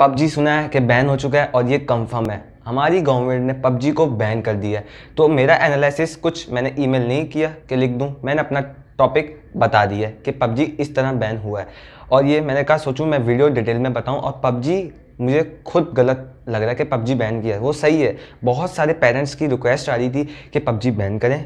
PUBG सुना है कि बैन हो चुका है और ये कंफर्म है हमारी गवर्नमेंट ने पबजी को बैन कर दिया है तो मेरा एनालिसिस कुछ मैंने ईमेल नहीं किया कि लिख दूँ मैंने अपना टॉपिक बता दिया है कि पबजी इस तरह बैन हुआ है और ये मैंने कहा सोचूं मैं वीडियो डिटेल में बताऊं और पबजी मुझे खुद गलत लग रहा है कि पबजी बैन किया है वो सही है बहुत सारे पेरेंट्स की रिक्वेस्ट आ रही थी कि पबजी बैन करें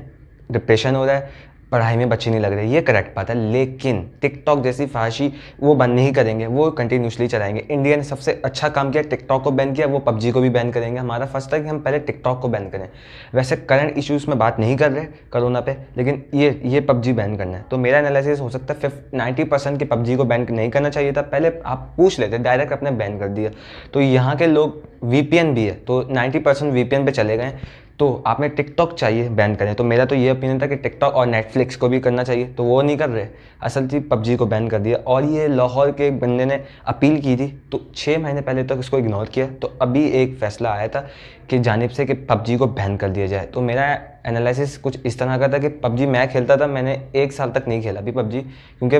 डिप्रेशन हो रहा है पढ़ाई में बच्चे नहीं लग रहे ये करेक्ट बात है लेकिन टिकटॉक जैसी फाशी वो बंद नहीं करेंगे वो कंटिन्यूसली चलाएंगे इंडिया ने सबसे अच्छा काम किया टिकटॉक को बैन किया वो पबजी को भी बैन करेंगे हमारा फर्स्ट है कि हम पहले टिकटॉक को बैन करें वैसे करंट इश्यूज़ में बात नहीं कर रहे करोना पे लेकिन ये ये पबजी बैन करना है तो मेरा एनालिसिस हो सकता है फिफ्ट नाइन्टी परसेंट की पबजी को बैन नहीं करना चाहिए था पहले आप पूछ लेते डायरेक्ट अपने बैन कर दिया तो यहाँ के लोग वी भी है तो नाइन्टी परसेंट वी पे चले गए तो आप में टिकटॉक चाहिए बैन करें तो मेरा तो ये ओपिनियन था कि टिकटॉक और नेटफ्लिक्स को भी करना चाहिए तो वो नहीं कर रहे असल चीज़ पबजी को बैन कर दिया और ये लाहौर के एक बंदे ने अपील की थी तो छः महीने पहले तक तो इसको इग्नोर किया तो अभी एक फ़ैसला आया था कि जानब से कि पबजी को बैन कर दिया जाए तो मेरा एनालिसिस कुछ इस तरह का था कि पबजी मैं खेलता था मैंने एक साल तक नहीं खेला अभी पबजी क्योंकि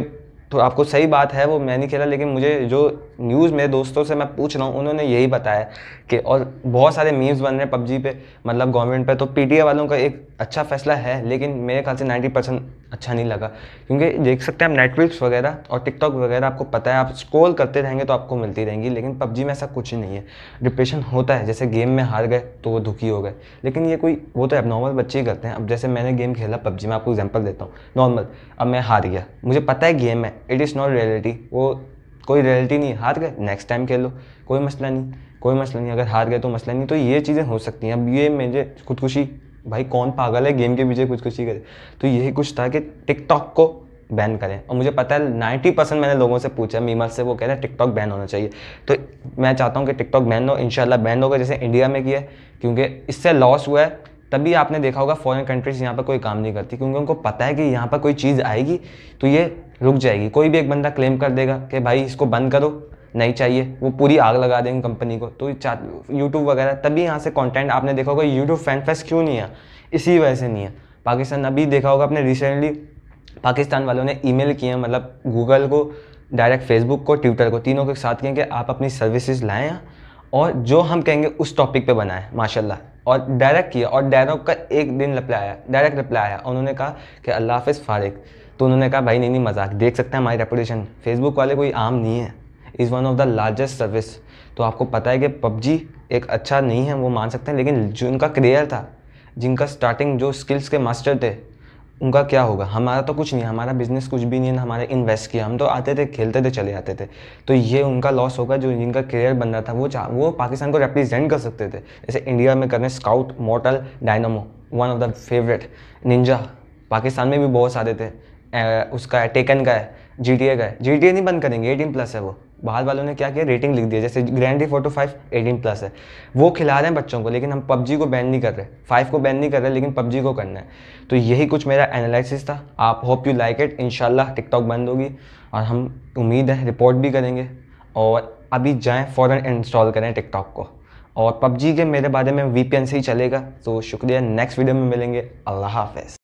तो आपको सही बात है वो मैं नहीं खेला लेकिन मुझे जो न्यूज़ मेरे दोस्तों से मैं पूछ रहा हूँ उन्होंने यही बताया कि और बहुत सारे मीम्स बन रहे हैं पबजी पे मतलब गवर्नमेंट पे तो पीटीए वालों का एक अच्छा फैसला है लेकिन मेरे ख्याल से 90 परसेंट अच्छा नहीं लगा क्योंकि देख सकते हैं आप नेटफ्लिक्स वगैरह और टिकटॉक वगैरह आपको पता है आप स्क्रॉल करते रहेंगे तो आपको मिलती रहेंगी लेकिन पबजी में ऐसा कुछ ही नहीं है डिप्रेशन होता है जैसे गेम में हार गए तो वो दुखी हो गए लेकिन ये कोई वो तो एबनॉर्मल बच्चे ही करते हैं अब जैसे मैंने गेम खेला पबजी में आपको एग्जाम्पल देता हूँ नॉर्मल अब मैं हार गया मुझे पता है गेम है इट इज़ नॉट रियलिटी वो कोई रियलिटी नहीं हार गए नेक्स्ट टाइम खेलो कोई मसला नहीं कोई मसला नहीं अगर हार गए तो मसला नहीं तो ये चीज़ें हो सकती हैं अब ये मुझे खुदकुशी भाई कौन पागल है गेम के पीछे कुछ कुछ ही करे तो यही कुछ था कि टिकटॉक को बैन करें और मुझे पता है नाइन्टी परसेंट मैंने लोगों से पूछा मीमल से वो कह रहे हैं टिकटॉक बैन होना चाहिए तो मैं चाहता हूँ कि टिकटॉक बैन हो इनशाला बैन होगा जैसे इंडिया में किया क्योंकि इससे लॉस हुआ है तभी आपने देखा होगा फॉरेन कंट्रीज़ यहाँ पर कोई काम नहीं करती क्योंकि उनको पता है कि यहाँ पर कोई चीज़ आएगी तो ये रुक जाएगी कोई भी एक बंदा क्लेम कर देगा कि भाई इसको बंद करो नहीं चाहिए वो पूरी आग लगा देंगे कंपनी को तो यूट्यूब वगैरह तभी यहाँ से कंटेंट आपने देखा होगा यूट्यूब फैन फेस्ट क्यों नहीं है इसी वजह से नहीं है पाकिस्तान अभी देखा होगा आपने रिसेंटली पाकिस्तान वालों ने ई मेल किए मतलब गूगल को डायरेक्ट फेसबुक को ट्विटर को तीनों के साथ किए कि आप अपनी सर्विसेज लाएँ यहाँ और जो हम कहेंगे उस टॉपिक पे बनाएं माशाल्लाह और डायरेक्ट किया और डायरेक्ट का एक दिन रिप्लाई आया डायरेक्ट रिप्लाई आया उन्होंने कहा कि अल्लाह हाफिज़ फारिक तो उन्होंने कहा भाई नहीं नहीं मजाक देख सकते हैं हमारी रेपुटेशन फेसबुक वाले कोई आम नहीं है is one of the largest service तो आपको पता है कि पबजी एक अच्छा नहीं है वो मान सकते हैं लेकिन जो उनका करियर था जिनका स्टार्टिंग जो स्किल्स के मास्टर थे उनका क्या होगा हमारा तो कुछ नहीं हमारा बिजनेस कुछ भी नहीं है हमारे इन्वेस्ट किया हम तो आते थे खेलते थे चले जाते थे तो ये उनका लॉस होगा जो जिनका करियर बन रहा था वो चाह वो पाकिस्तान को रिप्रेजेंट कर सकते थे जैसे इंडिया में करने Scout Mortal Dynamo one of the favourite Ninja Pakistan में भी बहुत सारे थे ए, उसका है टेकन का है जी का है जी नहीं बंद करेंगे एटीन प्लस है वो बाहर वालों ने क्या किया रेटिंग लिख दिया जैसे grand four two five eighteen plus है वो खिला रहे हैं बच्चों को लेकिन हम पबजी को बैन नहीं कर रहे फाइव को बैन नहीं कर रहे लेकिन पबजी को करना है तो यही कुछ मेरा एनालिसिस था आप होप यू लाइक इट इन टिकटॉक बंद होगी और हम उम्मीद है रिपोर्ट भी करेंगे और अभी जाएँ फ़ौर इंस्टॉल करें टिकटॉक को और पबजी के मेरे बारे में वीपीएन से ही चलेगा तो शुक्रिया नेक्स्ट वीडियो में मिलेंगे अल्लाह हाफ